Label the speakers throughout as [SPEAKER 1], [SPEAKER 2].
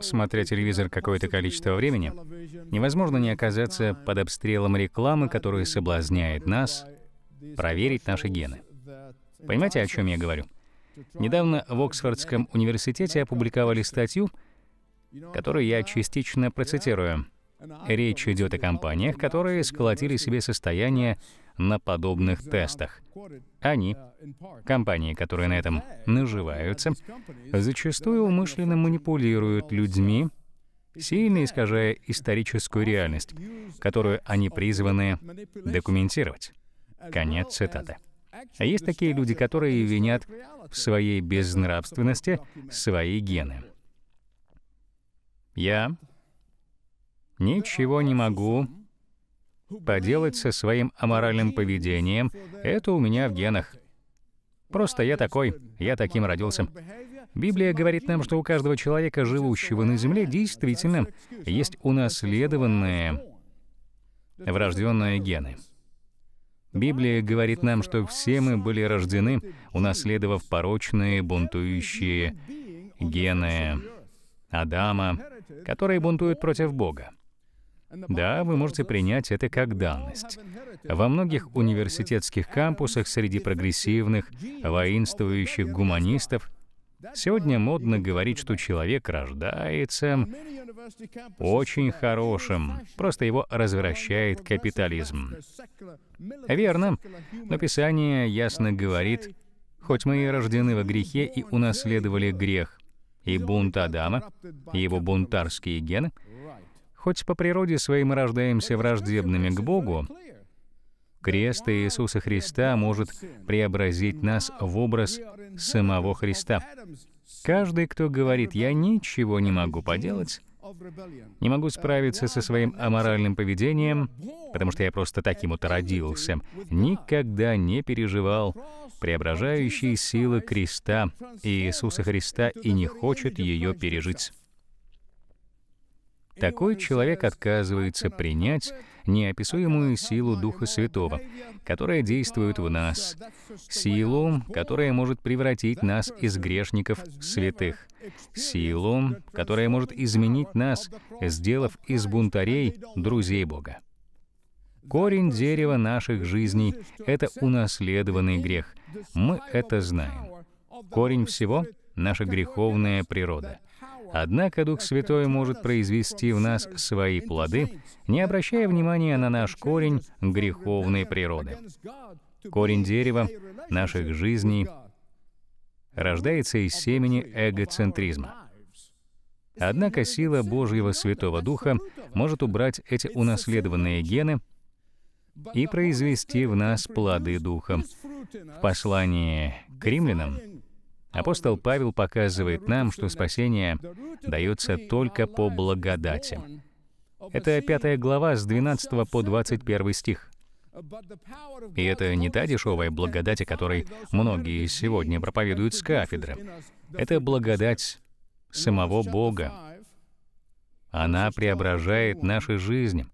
[SPEAKER 1] смотря телевизор какое-то количество времени, невозможно не оказаться под обстрелом рекламы, которая соблазняет нас проверить наши гены. Понимаете, о чем я говорю? Недавно в Оксфордском университете опубликовали статью, которую я частично процитирую — Речь идет о компаниях, которые сколотили себе состояние на подобных тестах. Они, компании, которые на этом наживаются, зачастую умышленно манипулируют людьми, сильно искажая историческую реальность, которую они призваны документировать. Конец цитаты. А есть такие люди, которые винят в своей безнравственности свои гены. Я ничего не могу поделать со своим аморальным поведением, это у меня в генах. Просто я такой, я таким родился. Библия говорит нам, что у каждого человека, живущего на земле, действительно есть унаследованные врожденные гены. Библия говорит нам, что все мы были рождены, унаследовав порочные, бунтующие гены Адама, которые бунтуют против Бога. Да, вы можете принять это как данность. Во многих университетских кампусах среди прогрессивных, воинствующих гуманистов сегодня модно говорить, что человек рождается очень хорошим, просто его развращает капитализм. Верно, но Писание ясно говорит, хоть мы и рождены во грехе и унаследовали грех, и бунт Адама, и его бунтарские гены — Хоть по природе своей мы рождаемся враждебными к Богу, крест Иисуса Христа может преобразить нас в образ самого Христа. Каждый, кто говорит «я ничего не могу поделать», не могу справиться со своим аморальным поведением, потому что я просто таким вот родился. Никогда не переживал преображающей силы креста Иисуса Христа и не хочет ее пережить. Такой человек отказывается принять неописуемую силу Духа Святого, которая действует в нас, силу, которая может превратить нас из грешников в святых, силу, которая может изменить нас, сделав из бунтарей друзей Бога. Корень дерева наших жизней — это унаследованный грех. Мы это знаем. Корень всего — наша греховная природа. Однако Дух Святой может произвести в нас свои плоды, не обращая внимания на наш корень греховной природы. Корень дерева наших жизней рождается из семени эгоцентризма. Однако сила Божьего Святого Духа может убрать эти унаследованные гены и произвести в нас плоды Духа. В послании к римлянам Апостол Павел показывает нам, что спасение дается только по благодати. Это пятая глава с 12 по 21 стих. И это не та дешевая благодать, о которой многие сегодня проповедуют с кафедры. Это благодать самого Бога. Она преображает наши жизни.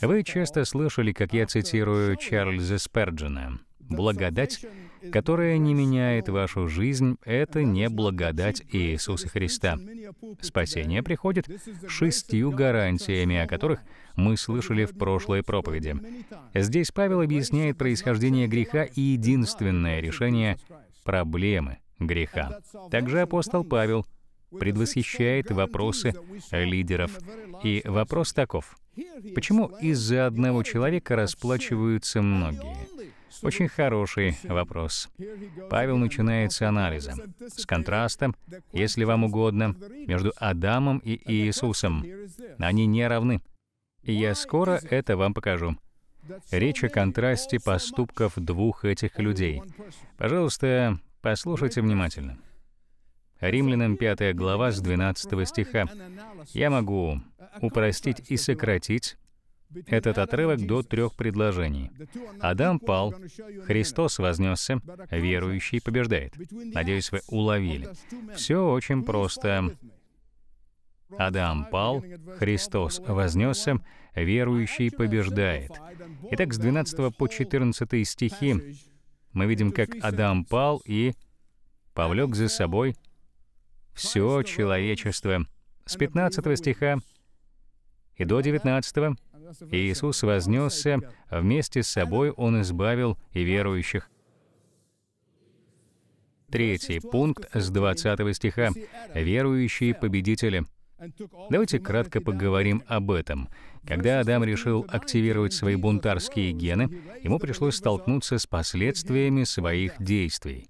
[SPEAKER 1] Вы часто слышали, как я цитирую Чарльза Сперджина. «Благодать которая не меняет вашу жизнь, это не благодать Иисуса Христа. Спасение приходит шестью гарантиями, о которых мы слышали в прошлой проповеди. Здесь Павел объясняет происхождение греха и единственное решение проблемы греха. Также апостол Павел предвосхищает вопросы лидеров. И вопрос таков. Почему из-за одного человека расплачиваются многие? Очень хороший вопрос. Павел начинает с анализа, с контраста, если вам угодно, между Адамом и Иисусом. Они не равны. И я скоро это вам покажу. Речь о контрасте поступков двух этих людей. Пожалуйста, послушайте внимательно. Римлянам 5 глава с 12 стиха. «Я могу упростить и сократить, этот отрывок до трех предложений. Адам пал, Христос вознесся, верующий побеждает. Надеюсь, вы уловили. Все очень просто. Адам пал, Христос вознесся, верующий побеждает. Итак, с 12 по 14 стихи мы видим, как Адам пал и повлек за собой все человечество. С 15 стиха и до 19 и Иисус вознесся, а вместе с собой Он избавил и верующих. Третий пункт с 20 стиха «Верующие победители». Давайте кратко поговорим об этом. Когда Адам решил активировать свои бунтарские гены, ему пришлось столкнуться с последствиями своих действий.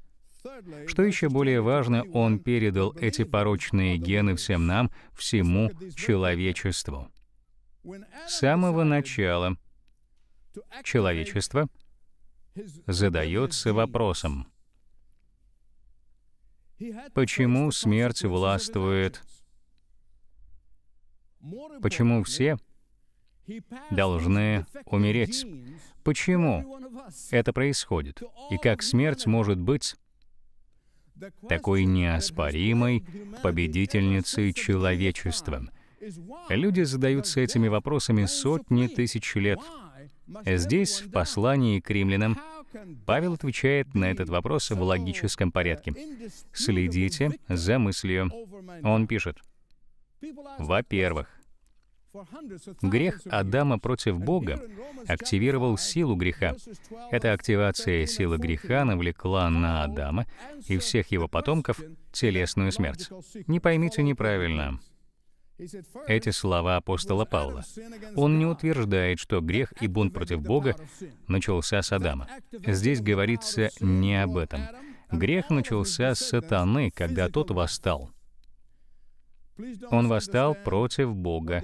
[SPEAKER 1] Что еще более важно, он передал эти порочные гены всем нам, всему человечеству. С самого начала человечество задается вопросом, почему смерть властвует, почему все должны умереть, почему это происходит, и как смерть может быть такой неоспоримой победительницей человечества — Люди задаются этими вопросами сотни тысяч лет. Здесь, в послании к римлянам, Павел отвечает на этот вопрос в логическом порядке. Следите за мыслью. Он пишет, во-первых, Грех Адама против Бога активировал силу греха. Эта активация силы греха навлекла на Адама и всех его потомков телесную смерть. Не поймите неправильно. Эти слова апостола Павла. Он не утверждает, что грех и бунт против Бога начался с Адама. Здесь говорится не об этом. Грех начался с сатаны, когда тот восстал. Он восстал против Бога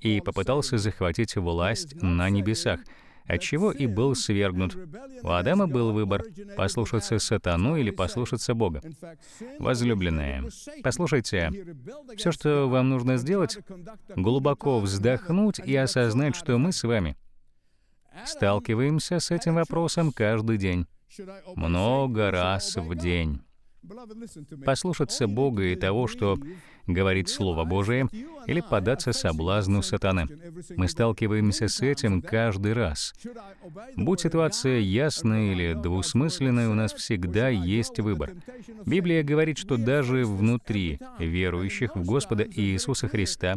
[SPEAKER 1] и попытался захватить власть на небесах — отчего и был свергнут. У Адама был выбор — послушаться сатану или послушаться Бога. Возлюбленные, послушайте, все, что вам нужно сделать, глубоко вздохнуть и осознать, что мы с вами сталкиваемся с этим вопросом каждый день, много раз в день послушаться Бога и того, что говорит Слово Божие, или податься соблазну сатаны. Мы сталкиваемся с этим каждый раз. Будь ситуация ясная или двусмысленная, у нас всегда есть выбор. Библия говорит, что даже внутри верующих в Господа Иисуса Христа,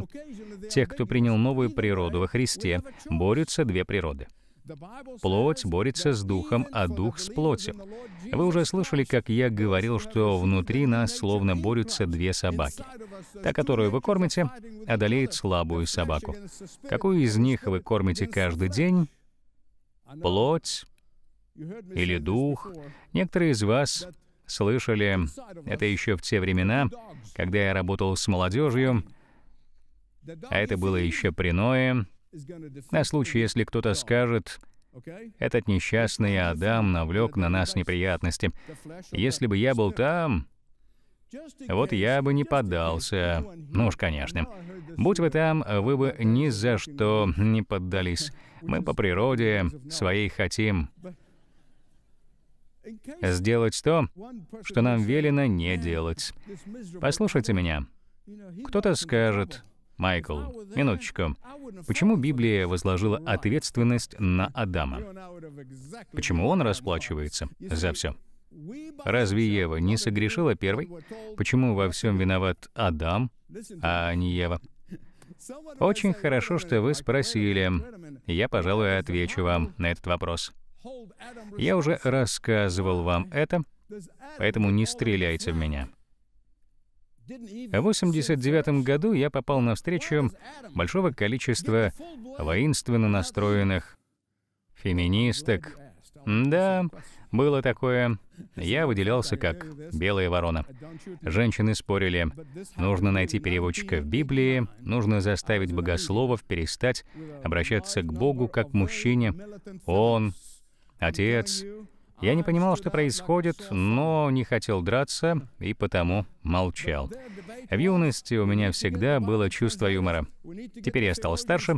[SPEAKER 1] тех, кто принял новую природу во Христе, борются две природы — Плоть борется с духом, а дух с плотью. Вы уже слышали, как я говорил, что внутри нас словно борются две собаки. Та, которую вы кормите, одолеет слабую собаку. Какую из них вы кормите каждый день? Плоть или дух? Некоторые из вас слышали это еще в те времена, когда я работал с молодежью, а это было еще при Ноем. На случай, если кто-то скажет, этот несчастный Адам навлек на нас неприятности. Если бы я был там, вот я бы не поддался. Ну уж, конечно. Будь вы там, вы бы ни за что не поддались. Мы по природе своей хотим сделать то, что нам велено не делать. Послушайте меня. Кто-то скажет, Майкл, минуточку. Почему Библия возложила ответственность на Адама? Почему он расплачивается за все? Разве Ева не согрешила первой? Почему во всем виноват Адам, а не Ева? Очень хорошо, что вы спросили. Я, пожалуй, отвечу вам на этот вопрос. Я уже рассказывал вам это, поэтому не стреляйте в меня. В 1989 году я попал на встречу большого количества воинственно настроенных феминисток. Да, было такое. Я выделялся как белая ворона. Женщины спорили. Нужно найти переводчика в Библии, нужно заставить богословов перестать обращаться к Богу как мужчине. Он, отец, я не понимал, что происходит, но не хотел драться и потому молчал. В юности у меня всегда было чувство юмора. Теперь я стал старше,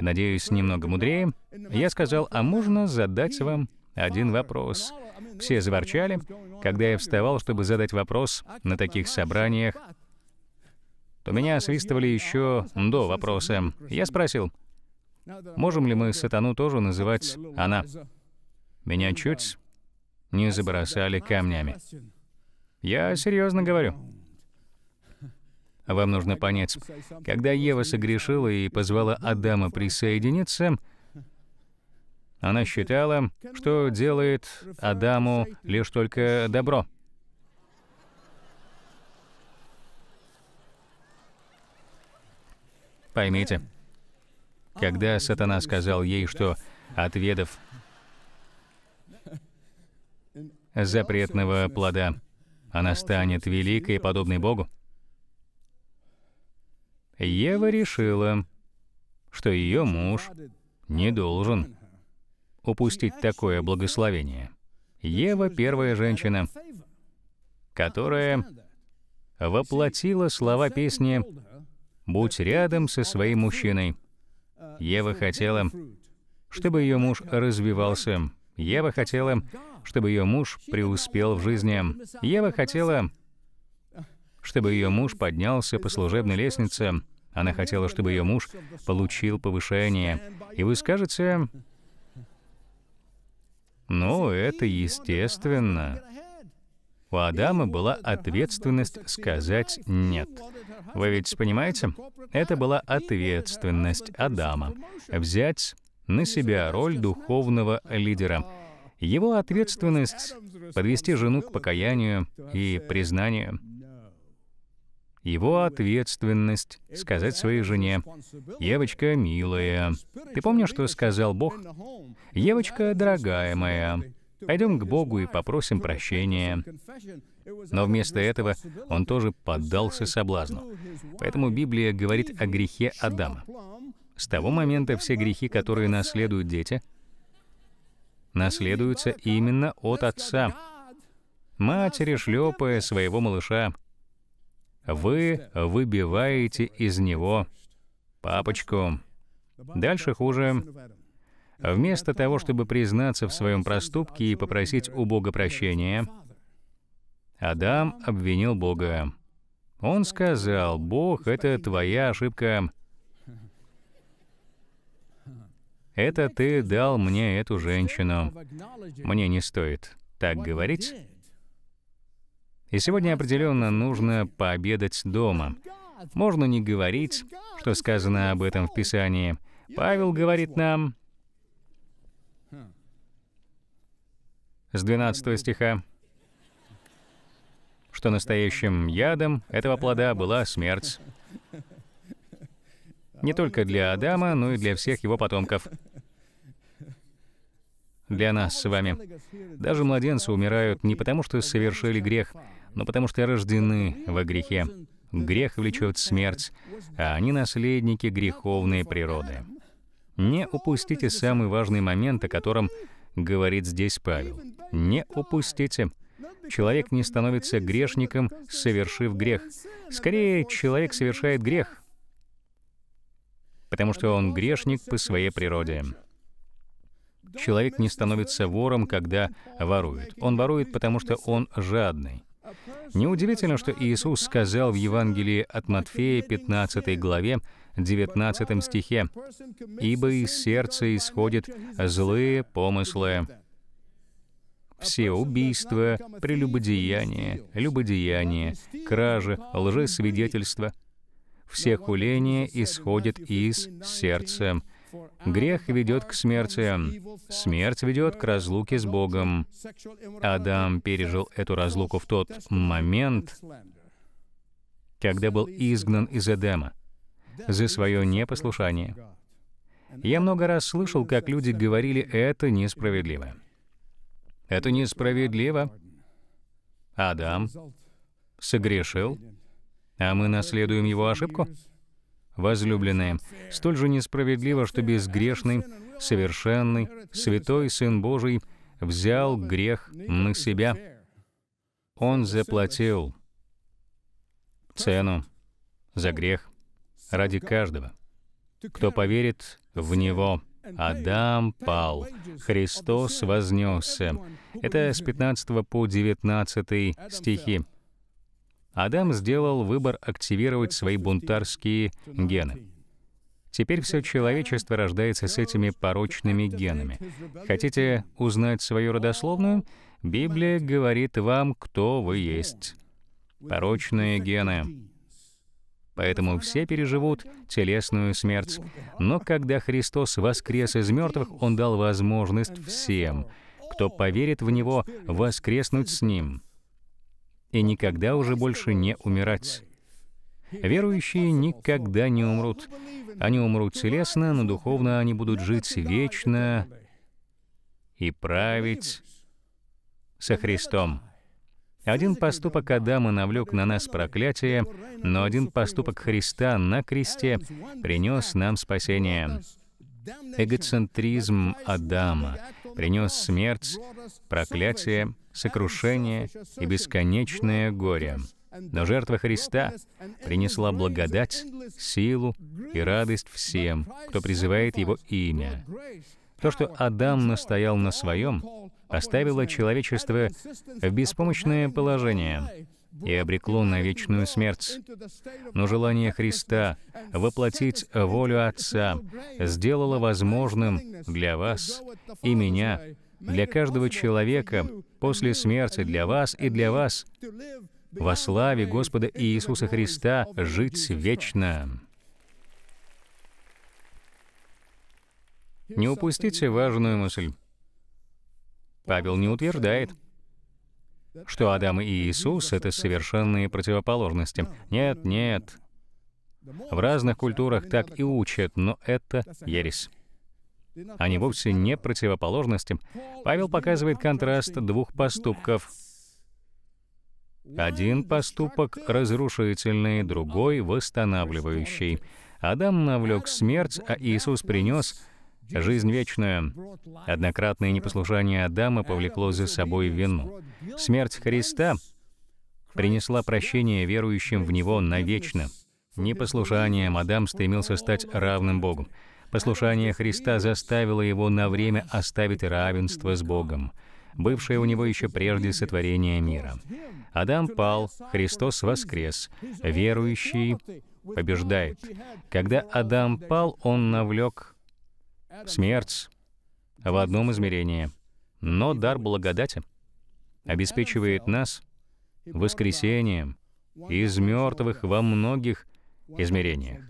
[SPEAKER 1] надеюсь, немного мудрее. Я сказал, а можно задать вам один вопрос? Все заворчали, когда я вставал, чтобы задать вопрос на таких собраниях, то меня освистывали еще до вопроса. Я спросил, можем ли мы сатану тоже называть «она»? Меня чуть не забросали камнями. Я серьезно говорю. Вам нужно понять, когда Ева согрешила и позвала Адама присоединиться, она считала, что делает Адаму лишь только добро. Поймите, когда сатана сказал ей, что, отведав запретного плода. Она станет великой, подобной Богу. Ева решила, что ее муж не должен упустить такое благословение. Ева — первая женщина, которая воплотила слова песни «Будь рядом со своим мужчиной». Ева хотела, чтобы ее муж развивался. Ева хотела, чтобы ее муж преуспел в жизни. Ева хотела, чтобы ее муж поднялся по служебной лестнице. Она хотела, чтобы ее муж получил повышение. И вы скажете, ну, это естественно. У Адама была ответственность сказать «нет». Вы ведь понимаете? Это была ответственность Адама — взять на себя роль духовного лидера — его ответственность — подвести жену к покаянию и признанию. Его ответственность — сказать своей жене, «Евочка, милая, ты помнишь, что сказал Бог? Евочка, дорогая моя, пойдем к Богу и попросим прощения». Но вместо этого он тоже поддался соблазну. Поэтому Библия говорит о грехе Адама. С того момента все грехи, которые наследуют дети — наследуются именно от отца. Матери, шлепая своего малыша, вы выбиваете из него папочку. Дальше хуже. Вместо того, чтобы признаться в своем проступке и попросить у Бога прощения, Адам обвинил Бога. Он сказал, «Бог, это твоя ошибка. Это ты дал мне эту женщину. Мне не стоит так говорить. И сегодня определенно нужно пообедать дома. Можно не говорить, что сказано об этом в Писании. Павел говорит нам с 12 стиха, что настоящим ядом этого плода была смерть. Не только для Адама, но и для всех его потомков. Для нас с вами. Даже младенцы умирают не потому, что совершили грех, но потому что рождены во грехе. Грех влечет смерть, а они наследники греховной природы. Не упустите самый важный момент, о котором говорит здесь Павел. Не упустите. Человек не становится грешником, совершив грех. Скорее, человек совершает грех, потому что он грешник по своей природе. Человек не становится вором, когда ворует. Он ворует, потому что он жадный. Неудивительно, что Иисус сказал в Евангелии от Матфея 15 главе 19 стихе, «Ибо из сердца исходят злые помыслы, все убийства, прелюбодеяния, любодеяния, кражи, лжесвидетельства, всех уления исходит из сердца. Грех ведет к смерти. Смерть ведет к разлуке с Богом. Адам пережил эту разлуку в тот момент, когда был изгнан из Эдема за свое непослушание. Я много раз слышал, как люди говорили, это несправедливо. Это несправедливо. Адам согрешил, а мы наследуем его ошибку? Возлюбленные, столь же несправедливо, что безгрешный, совершенный, святой Сын Божий взял грех на себя. Он заплатил цену за грех ради каждого, кто поверит в Него. Адам пал, Христос вознесся. Это с 15 по 19 стихи. Адам сделал выбор активировать свои бунтарские гены. Теперь все человечество рождается с этими порочными генами. Хотите узнать свою родословную? Библия говорит вам, кто вы есть. Порочные гены. Поэтому все переживут телесную смерть. Но когда Христос воскрес из мертвых, Он дал возможность всем, кто поверит в Него, воскреснуть с Ним — и никогда уже больше не умирать. Верующие никогда не умрут. Они умрут телесно, но духовно они будут жить вечно и править со Христом. Один поступок Адама навлек на нас проклятие, но один поступок Христа на кресте принес нам спасение. Эгоцентризм Адама принес смерть, проклятие, сокрушение и бесконечное горе. Но жертва Христа принесла благодать, силу и радость всем, кто призывает Его имя. То, что Адам настоял на своем, оставило человечество в беспомощное положение и обрекло на вечную смерть. Но желание Христа воплотить волю Отца сделало возможным для вас и меня, для каждого человека после смерти для вас и для вас, во славе Господа Иисуса Христа жить вечно. Не упустите важную мысль. Павел не утверждает, что Адам и Иисус — это совершенные противоположности. Нет, нет. В разных культурах так и учат, но это ересь. Они вовсе не противоположности. Павел показывает контраст двух поступков. Один поступок разрушительный, другой восстанавливающий. Адам навлек смерть, а Иисус принес жизнь вечную. Однократное непослушание Адама повлекло за собой вину. Смерть Христа принесла прощение верующим в Него навечно. Непослушанием Адам стремился стать равным Богу. Послушание Христа заставило его на время оставить равенство с Богом, бывшее у него еще прежде сотворения мира. Адам пал, Христос воскрес, верующий побеждает. Когда Адам пал, он навлек смерть в одном измерении, но дар благодати обеспечивает нас воскресением из мертвых во многих измерениях.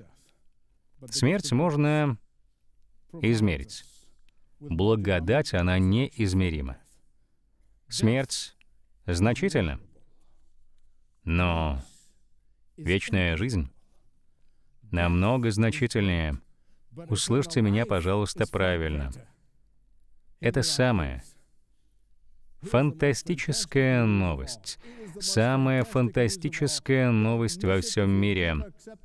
[SPEAKER 1] Смерть можно измерить. Благодать, она неизмерима. Смерть значительна, но вечная жизнь намного значительнее. Услышьте меня, пожалуйста, правильно. Это самая фантастическая новость самая фантастическая новость во всем мире.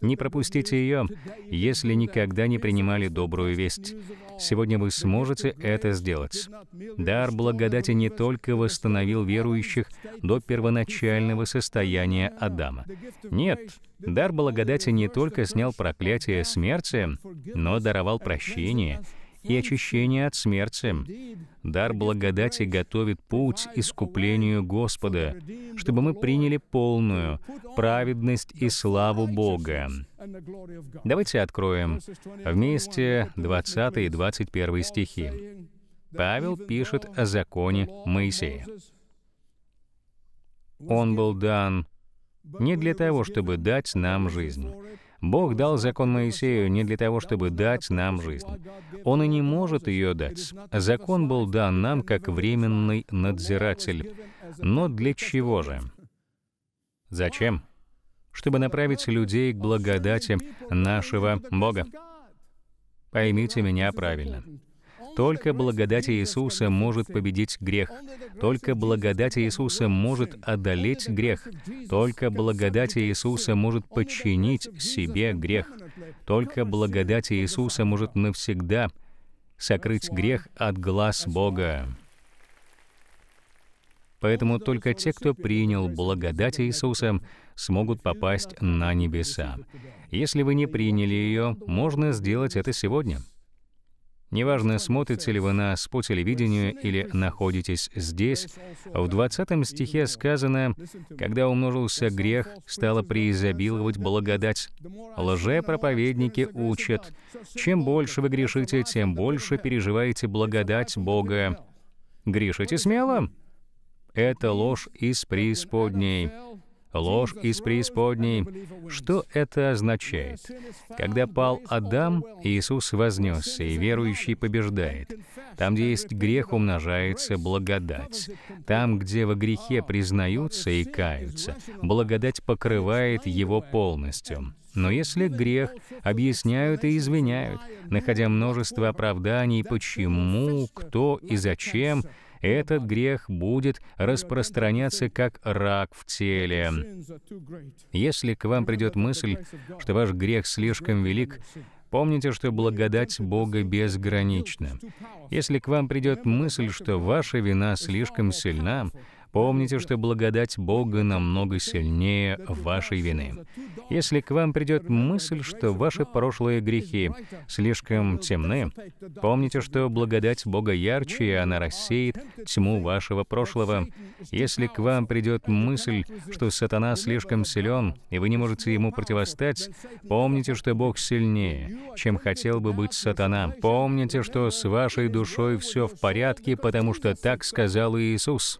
[SPEAKER 1] Не пропустите ее, если никогда не принимали добрую весть. Сегодня вы сможете это сделать. Дар благодати не только восстановил верующих до первоначального состояния Адама. Нет, дар благодати не только снял проклятие смерти, но даровал прощение — и очищение от смерти. Дар благодати готовит путь искуплению Господа, чтобы мы приняли полную праведность и славу Бога. Давайте откроем вместе 20 и 21 стихи. Павел пишет о законе Моисея. Он был дан не для того, чтобы дать нам жизнь, Бог дал закон Моисею не для того, чтобы дать нам жизнь. Он и не может ее дать. Закон был дан нам как временный надзиратель. Но для чего же? Зачем? Чтобы направить людей к благодати нашего Бога. Поймите меня правильно. Только благодать Иисуса может победить грех. Только благодать Иисуса может одолеть грех. Только благодать Иисуса может подчинить себе грех. Только благодать Иисуса может навсегда сокрыть грех от глаз Бога. Поэтому только те, кто принял благодать Иисуса, смогут попасть на небеса. Если вы не приняли ее, можно сделать это сегодня. Неважно, смотрите ли вы нас по телевидению или находитесь здесь, в 20 стихе сказано, «Когда умножился грех, стало преизобиловать благодать». проповедники учат, чем больше вы грешите, тем больше переживаете благодать Бога. Грешите смело? Это ложь из преисподней ложь из преисподней. Что это означает? Когда пал Адам, Иисус вознесся, и верующий побеждает. Там, где есть грех, умножается благодать. Там, где во грехе признаются и каются, благодать покрывает его полностью. Но если грех, объясняют и извиняют, находя множество оправданий, почему, кто и зачем, этот грех будет распространяться как рак в теле. Если к вам придет мысль, что ваш грех слишком велик, Помните, что благодать Бога безгранична. Если к вам придет мысль, что ваша вина слишком сильна, Помните, что благодать Бога намного сильнее вашей вины. Если к вам придет мысль, что ваши прошлые грехи слишком темны, помните, что благодать Бога ярче, и она рассеет тьму вашего прошлого. Если к вам придет мысль, что сатана слишком силен, и вы не можете ему противостать, помните, что Бог сильнее, чем хотел бы быть сатана. Помните, что с вашей душой все в порядке, потому что так сказал Иисус.